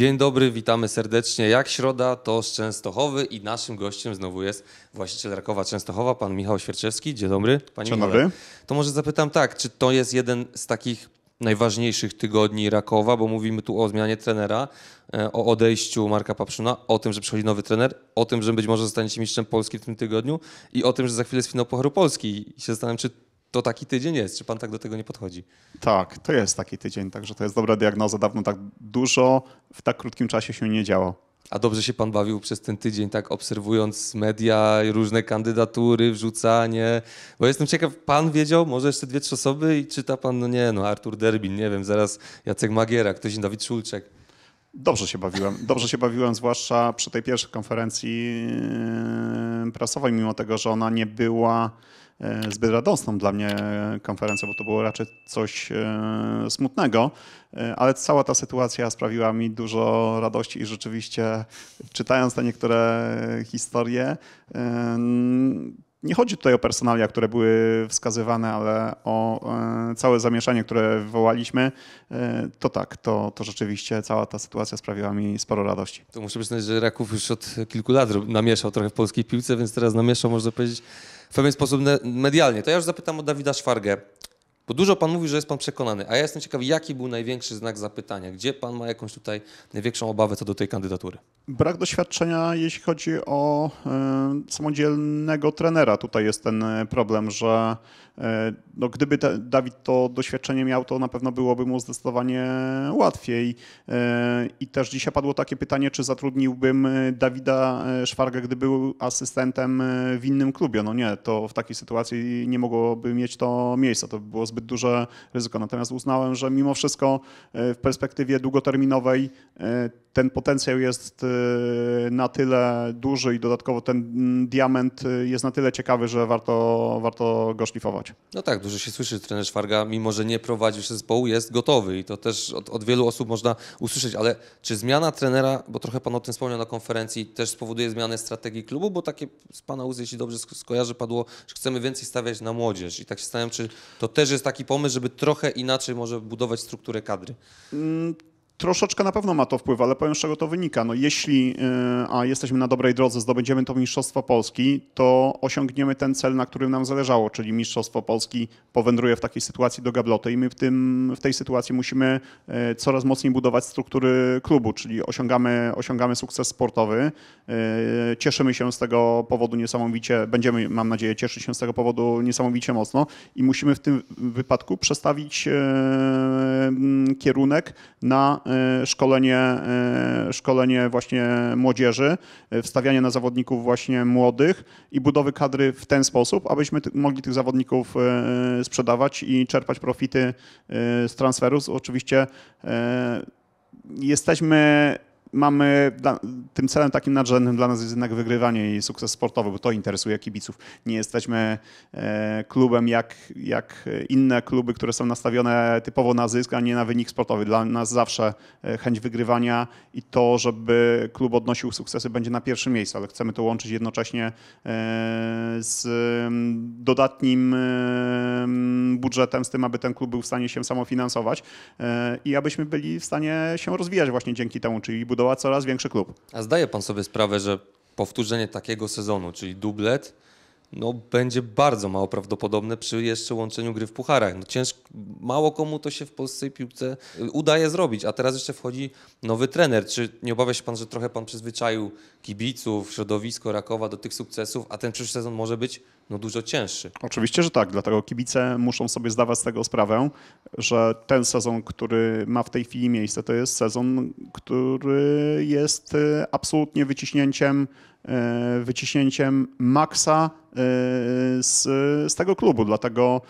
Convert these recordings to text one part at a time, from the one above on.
Dzień dobry, witamy serdecznie. Jak środa, to z Częstochowy i naszym gościem znowu jest właściciel Rakowa Częstochowa, pan Michał Świerczewski. Dzień dobry. Panie Dzień dobry. To może zapytam tak, czy to jest jeden z takich najważniejszych tygodni Rakowa, bo mówimy tu o zmianie trenera, e, o odejściu Marka Papszuna, o tym, że przychodzi nowy trener, o tym, że być może zostaniecie mistrzem Polski w tym tygodniu i o tym, że za chwilę jest finał Pucharu Polski. I się zastanawiam, czy to taki tydzień jest. Czy pan tak do tego nie podchodzi? Tak, to jest taki tydzień, także to jest dobra diagnoza. Dawno tak dużo w tak krótkim czasie się nie działo. A dobrze się pan bawił przez ten tydzień, tak obserwując media, różne kandydatury, wrzucanie. Bo jestem ciekaw, pan wiedział, może jeszcze dwie, trzy osoby i czyta pan, no nie, no Artur Derbin, nie wiem, zaraz Jacek Magiera, ktoś inny, Dawid Szulczek. Dobrze się bawiłem. Dobrze się bawiłem, zwłaszcza przy tej pierwszej konferencji yy, prasowej, mimo tego, że ona nie była E, zbyt radosną dla mnie konferencją, bo to było raczej coś e, smutnego, e, ale cała ta sytuacja sprawiła mi dużo radości i rzeczywiście czytając te niektóre historie, nie chodzi tutaj o personalia, które były wskazywane, ale o e, całe zamieszanie, które wywołaliśmy, e, to tak, to, to rzeczywiście cała ta sytuacja sprawiła mi sporo radości. To muszę przyznać, że Raków już od kilku lat namieszał trochę w polskiej piłce, więc teraz namieszał, można powiedzieć, w pewien sposób medialnie. To ja już zapytam o Dawida Szwargę. Bo dużo Pan mówi, że jest Pan przekonany, a ja jestem ciekaw, jaki był największy znak zapytania? Gdzie Pan ma jakąś tutaj największą obawę co do tej kandydatury? Brak doświadczenia, jeśli chodzi o y, samodzielnego trenera. Tutaj jest ten e, problem, że y, no, gdyby te, Dawid to doświadczenie miał, to na pewno byłoby mu zdecydowanie łatwiej. Y, I też dzisiaj padło takie pytanie, czy zatrudniłbym Dawida Szwarga, gdy był asystentem w innym klubie. No nie, to w takiej sytuacji nie mogłoby mieć to miejsca. To by było zbyt zbyt duże ryzyko. Natomiast uznałem, że mimo wszystko e, w perspektywie długoterminowej e, ten potencjał jest y, na tyle duży i dodatkowo ten mm, diament y, jest na tyle ciekawy, że warto, warto go szlifować. No tak, dużo się słyszy, trener Szwarga, mimo że nie prowadził zespołu, jest gotowy i to też od, od, wielu osób można usłyszeć, ale czy zmiana trenera, bo trochę Pan o tym wspomniał na konferencji, też spowoduje zmianę strategii klubu, bo takie z Pana ust, jeśli dobrze skojarzę, padło, że chcemy więcej stawiać na młodzież i tak się zastanawiam, czy to też jest taki pomysł, żeby trochę inaczej może budować strukturę kadry? Mm, Troszeczkę na pewno ma to wpływ, ale powiem z czego to wynika. No jeśli, e, a jesteśmy na dobrej drodze, zdobędziemy to Mistrzostwo Polski, to osiągniemy ten cel, na którym nam zależało, czyli Mistrzostwo Polski powędruje w takiej sytuacji do gabloty i my w, tym, w tej sytuacji musimy e, coraz mocniej budować struktury klubu, czyli osiągamy, osiągamy sukces sportowy, e, cieszymy się z tego powodu niesamowicie, będziemy, mam nadzieję, cieszyć się z tego powodu niesamowicie mocno i musimy w tym wypadku przestawić kierunek na Y, szkolenie, y, szkolenie właśnie młodzieży, y, wstawianie na zawodników właśnie młodych i budowy kadry w ten sposób, abyśmy mogli tych zawodników sprzedawać i czerpać profity z transferów. Oczywiście jesteśmy mamy dla, tym celem takim nadrzędnym dla nas jest jednak wygrywanie i sukces sportowy, bo to interesuje kibiców. Nie jesteśmy e, klubem jak, jak inne kluby, które są nastawione typowo na zysk, a nie na wynik sportowy. Dla nas zawsze e, chęć wygrywania i to, żeby klub odnosił sukcesy będzie na pierwszym miejscu, ale chcemy to łączyć jednocześnie e, z mm, dodatnim mm, budżetem, z tym, aby ten klub był w stanie się samofinansować i abyśmy byli w stanie się rozwijać właśnie dzięki temu, czyli budować budował coraz większy klub. A zdaje pan sobie sprawę, że powtórzenie takiego sezonu, czyli dublet, no, będzie bardzo mało prawdopodobne przy jeszcze łączeniu gry w pucharach. No, ciężko, mało komu to się w polskiej piłce y, udaje zrobić, a teraz jeszcze wchodzi nowy trener. Czy nie obawia się pan, że trochę pan przyzwyczaił kibiców, środowisko Rakowa do tych sukcesów, a ten przyszły sezon może być no dużo cięższy. Oczywiście, że tak, dlatego kibice muszą sobie zdawać z tego sprawę, że ten sezon, który ma w tej chwili miejsce, to jest sezon, który jest e, absolutnie wyciśnięciem, e, wyciśnięciem maksa e, z, z tego klubu, dlatego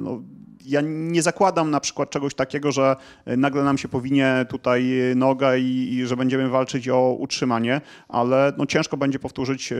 no, ja nie zakładam na przykład czegoś takiego, że e, nagle nam się powinie tutaj e, noga i, i że będziemy walczyć o utrzymanie, ale no ciężko będzie powtórzyć e,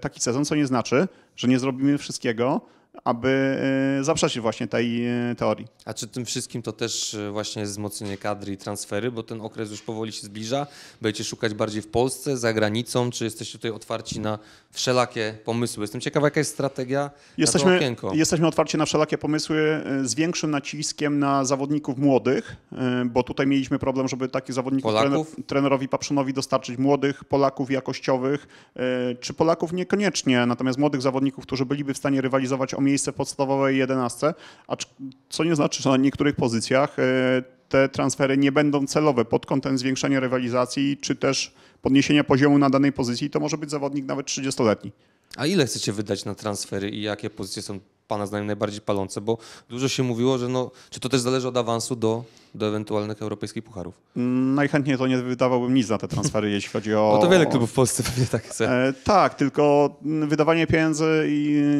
taki sezon, co nie znaczy, że nie zrobimy wszystkiego, aby e, zaprzeczyć właśnie tej e, teorii. A czy tym wszystkim to też e, właśnie wzmocnienie kadry i transfery, bo ten okres już powoli się zbliża? Będziecie szukać bardziej w Polsce, za granicą, czy jesteście tutaj otwarci na wszelakie pomysły? Jestem ciekawa, jaka jest strategia jesteśmy, na to okienko. Jesteśmy otwarci na wszelakie pomysły z większym naciskiem na zawodników młodych, bo tutaj mieliśmy problem, żeby takich zawodników trener, trenerowi Paprzynowi dostarczyć młodych Polaków jakościowych, czy Polaków niekoniecznie, natomiast młodych zawodników, którzy byliby w stanie rywalizować o miejsce w podstawowej a co nie znaczy, że na niektórych pozycjach e, te transfery nie będą celowe pod kątem zwiększenia rywalizacji czy też podniesienia poziomu na danej pozycji. To może być zawodnik nawet 30-letni. A ile chcecie wydać na transfery i jakie pozycje są Pana zdaniem najbardziej palące? Bo dużo się mówiło, że no, czy to też zależy od awansu do do ewentualnych europejskich pucharów? Mm, najchętniej to nie wydawałbym nic na te transfery, jeśli chodzi o... No to wiele klubów w Polsce pewnie tak chce. E, tak, tylko wydawanie pieniędzy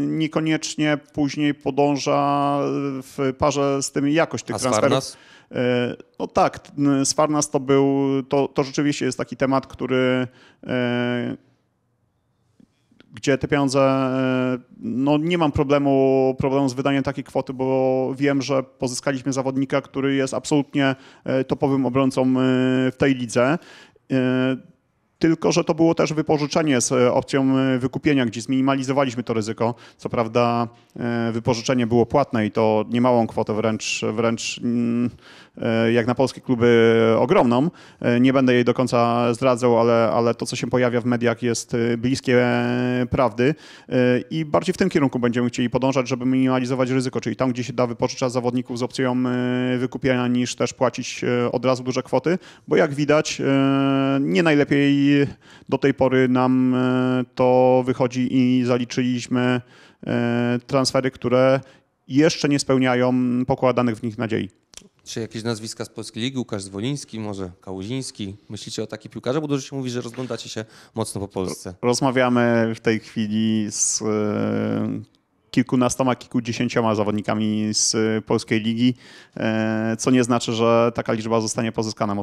niekoniecznie później podąża w parze z tym jakość tych A transferów. Sparnas? E, no tak, Sparnas to był, to, to rzeczywiście jest taki temat, który, e, gdzie te pieniądze, e, no nie mam problemu, problemu z wydaniem takiej kwoty, bo wiem, że pozyskaliśmy zawodnika, który jest absolutnie e, topowym obrońcą e, w tej lidze tylko że to było też wypożyczenie z opcją wykupienia, gdzie zminimalizowaliśmy to ryzyko. Co prawda wypożyczenie było płatne i to niemałą kwotę, wręcz, wręcz mm, E, jak na polskie kluby ogromną. E, nie będę jej do końca zdradzał, ale, ale to, co się pojawia w mediach, jest e, bliskie prawdy i bardziej w tym kierunku będziemy chcieli podążać, żeby minimalizować ryzyko, czyli tam, gdzie się da wypożyczać zawodników z opcją wykupienia, niż też płacić od razu duże kwoty, bo jak widać, nie najlepiej do tej pory nam to wychodzi i zaliczyliśmy transfery, które jeszcze nie spełniają pokładanych w nich nadziei. Czy jakieś nazwiska z Polskiej Ligi, Łukasz Zwoliński, może Kałuziński? Myślicie o takich piłkarzach? Bo dużo się mówi, że rozglądacie się mocno po Polsce. Rozmawiamy w tej chwili z e, kilkunastoma, kilkudziesięcioma zawodnikami z y, polskiej ligi, e, co nie znaczy, że taka liczba zostanie pozyskana.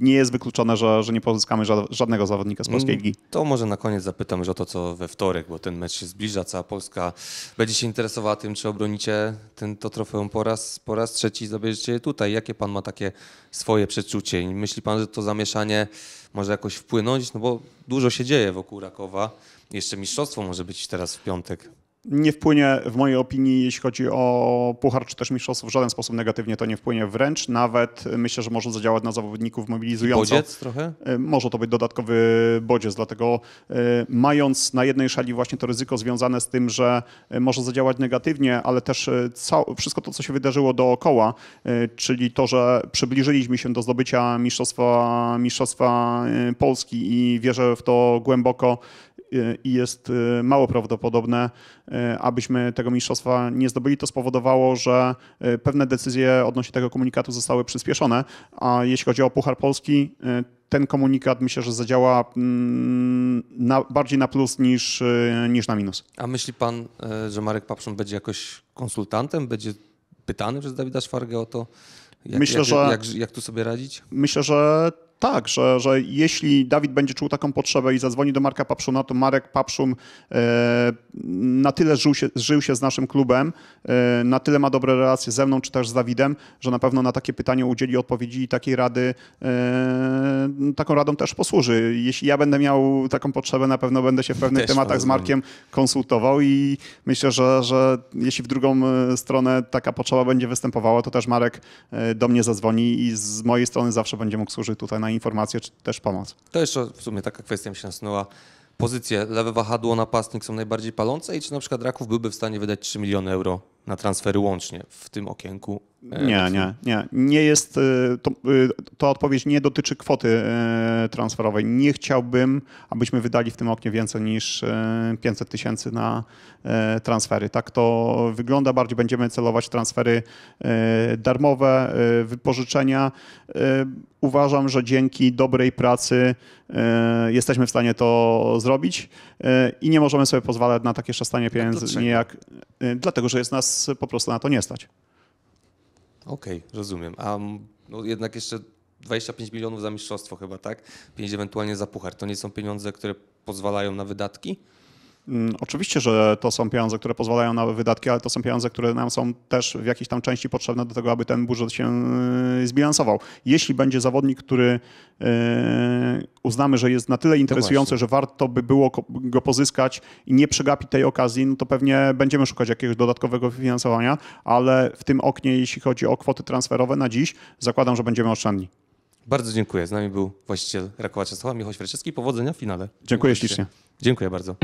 Nie jest wykluczone, że, że nie pozyskamy żadnego zawodnika z polskiej mm, ligi. To może na koniec zapytam już o to, co we wtorek, bo ten mecz się zbliża, cała Polska będzie się interesowała tym, czy obronicie ten, to trofeum po raz, po raz trzeci zabierzecie tutaj. Jakie pan ma takie swoje przeczucie? I myśli pan, że to zamieszanie może jakoś wpłynąć? No bo dużo się dzieje wokół Rakowa. Jeszcze mistrzostwo może być teraz w piątek nie wpłynie, w mojej opinii, jeśli chodzi o Puchar czy też Mistrzostwo, w żaden sposób negatywnie to nie wpłynie. Wręcz nawet myślę, że może zadziałać na zawodników mobilizująco. Bodziec trochę? E, może to być dodatkowy bodziec, dlatego e, mając na jednej szali właśnie to ryzyko związane z tym, że e, może zadziałać negatywnie, ale też wszystko to, co się wydarzyło dookoła, czyli to, że przybliżyliśmy się do zdobycia Mistrzostwa, mistrzostwa Polski i wierzę w to głęboko, i jest y, mało prawdopodobne, y, abyśmy tego mistrzostwa nie zdobyli. To spowodowało, że y, pewne decyzje odnośnie tego komunikatu zostały przyspieszone, a jeśli chodzi o Puchar Polski, ten komunikat myślę, że zadziała mm, na, bardziej na plus niż, niż na minus. A myśli pan, że Marek Papszun będzie jakoś konsultantem, będzie pytany przez Dawida Szwargę o to, jak, myślę, jak, że, jak, jak, tu sobie radzić? Myślę, że tak, że, że jeśli Dawid będzie czuł taką potrzebę i zadzwoni do Marka Papszuna, to Marek Papszun e, na tyle żył się, żył się z naszym klubem, e, na tyle ma dobre relacje ze mną czy też z Dawidem, że na pewno na takie pytanie udzieli odpowiedzi i takiej rady, e, taką radą też posłuży. Jeśli ja będę miał taką potrzebę, na pewno będę się w pewnych też tematach z Markiem konsultował i myślę, że, że jeśli w drugą stronę taka potrzeba będzie występowała, to też Marek do mnie zadzwoni i z mojej strony zawsze będzie mógł służyć tutaj na informacje czy też pomoc. To jeszcze w sumie taka kwestia mi się nasunęła. Pozycje lewe wahadło, napastnik są najbardziej palące i czy na przykład Raków byłby w stanie wydać 3 miliony euro na transfery łącznie w tym okienku E, nie, nie, nie. Nie jest, e, to, e, to, odpowiedź nie dotyczy kwoty transferowej. Nie chciałbym, abyśmy wydali w tym oknie więcej niż 500 tysięcy na transfery. Tak to wygląda. Bardziej będziemy celować transfery darmowe, wypożyczenia. Uważam, że dzięki dobrej pracy jesteśmy w stanie to zrobić i nie możemy sobie pozwalać na takie szastanie pieniędzy, jak, dlatego że jest nas po prostu na to nie stać. Okej, okay, rozumiem. A no jednak jeszcze 25 milionów za mistrzostwo chyba, tak? 5 ewentualnie za puchar. To nie są pieniądze, które pozwalają na wydatki? Mm, oczywiście, że to są pieniądze, które pozwalają na wydatki, ale to są pieniądze, które nam są też w jakiejś tam części potrzebne do tego, aby ten budżet się y, zbilansował. Jeśli będzie zawodnik, który y, uznamy, że jest na tyle no interesujący, że warto by było go pozyskać i nie przegapić tej okazji, no to pewnie będziemy szukać jakiegoś dodatkowego finansowania, ale w tym oknie, jeśli chodzi o kwoty transferowe na dziś, zakładam, że będziemy oszczędni. Bardzo dziękuję. Z nami był właściciel Rakowacza Stoła, Michał Świerczewski. Powodzenia w finale. Dziękuję ślicznie. Dziękuję bardzo.